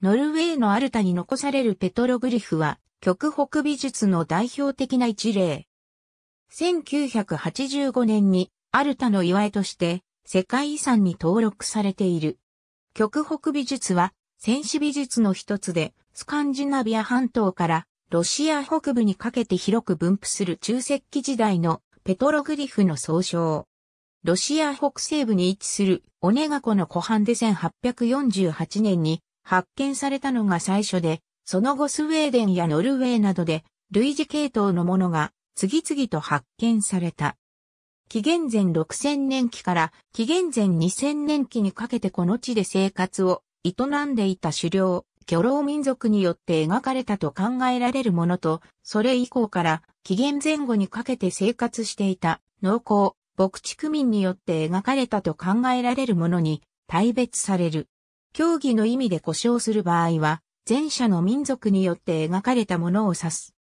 ノルウェーのアルタに残されるペトログリフは、極北美術の代表的な一例。1985年に、アルタの祝いとして、世界遺産に登録されている。極北美術は、戦士美術の一つで、スカンジナビア半島からロシア北部にかけて広く分布する中石器時代のペトログリフの総称。ロシア北西部に位置するオネガ湖の湖畔で1848年に発見されたのが最初で、その後スウェーデンやノルウェーなどで類似系統のものが次々と発見された。紀元前6000年期から紀元前2000年期にかけてこの地で生活を営んでいた狩猟、漁老民族によって描かれたと考えられるものと、それ以降から紀元前後にかけて生活していた農耕、牧畜民によって描かれたと考えられるものに大別される。競技の意味で故障する場合は、前者の民族によって描かれたものを指す。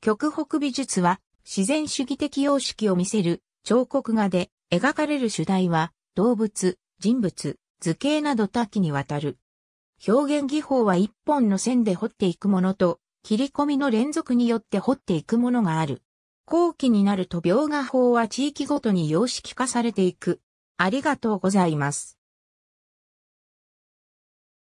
極北美術は、自然主義的様式を見せる彫刻画で、描かれる主題は、動物、人物、図形など多岐にわたる。表現技法は一本の線で彫っていくものと、切り込みの連続によって彫っていくものがある。後期になると描画法は地域ごとに様式化されていく。ありがとうございます。